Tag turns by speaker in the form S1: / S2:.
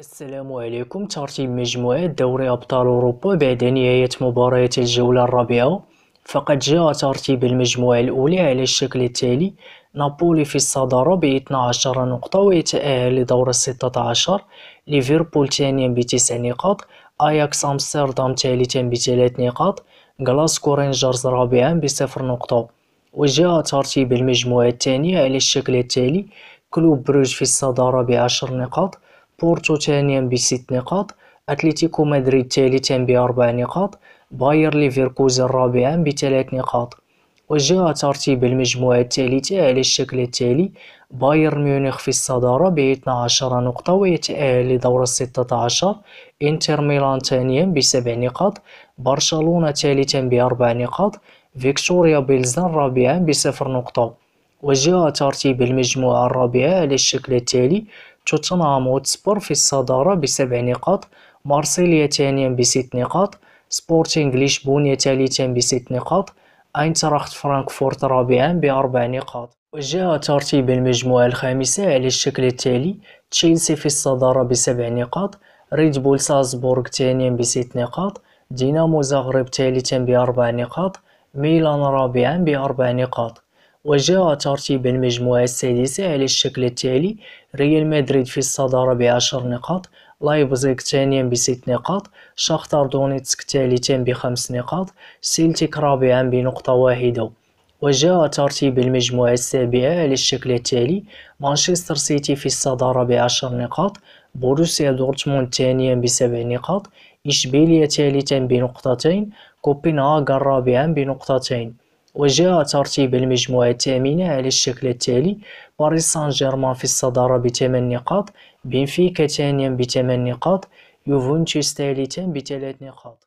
S1: السلام عليكم ترتيب مجموعة دوري أبطال أوروبا بعد نهاية مباريات الجولة الرابعة فقد جاء ترتيب المجموعة الأولى على الشكل التالي نابولي في الصدارة ب 12 نقطة ويتأهل لدور الستة عشر ليفربول ثانيا بتسع نقاط أياكس أمستردام ثالثا بثلاث نقاط غلاسكو رينجرز رابعا بصفر نقطة وجاء ترتيب المجموعة الثانية على الشكل التالي كلوب بروج في الصدارة بعشر نقاط بورتو ثانيا بست نقاط أتلتيكو مدريد ثالثا بأربع نقاط باير ليفركوزن رابعا بثلاث نقاط وجاء ترتيب المجموعة الثالثة على الشكل التالي بايرن ميونخ في الصدارة ب 12 نقطة ويتأهل لدور ال 16 انتر ميلان ثانيا بسبع نقاط برشلونة ثالثا بأربع نقاط فيكتوريا بيلزن رابعا بصفر نقطة وجاء ترتيب المجموعة الرابعة على الشكل التالي توتنهام وتسبور في الصدارة بسبع نقاط مارسيليا ثانيا بست نقاط سبورتينغ لشبونة ثالثا بست نقاط اينتراخت فرانكفورت رابعا بأربع نقاط وجاء ترتيب المجموعة الخامسة على الشكل التالي تشيلسي في الصدارة بسبع نقاط ريد بول سالزبورغ ثانيا بست نقاط دينامو زغرب ثالثا بأربع نقاط ميلان رابعا بأربع نقاط وجاء ترتيب المجموعة السادسة على الشكل التالي ريال مدريد في الصدارة بعشر نقاط لايبزيغ ثانيا بست نقاط شاختار دونيتسك ثالثا بخمس نقاط سيلتيك رابعا بنقطة واحدة وجاء ترتيب المجموعة السابعة على الشكل التالي مانشستر سيتي في الصدارة بعشر نقاط بوروسيا دورتموند ثانيا بسبع نقاط إشبيلية ثالثا بنقطتين كوبنهاغن رابعا بنقطتين وجاء ترتيب المجموعة الثامنة على الشكل التالي باريس سان جيرمان في الصدارة بثمان نقاط بنفيكا ثانيا بثمان نقاط يوفنتوس ثالثا بثلاث نقاط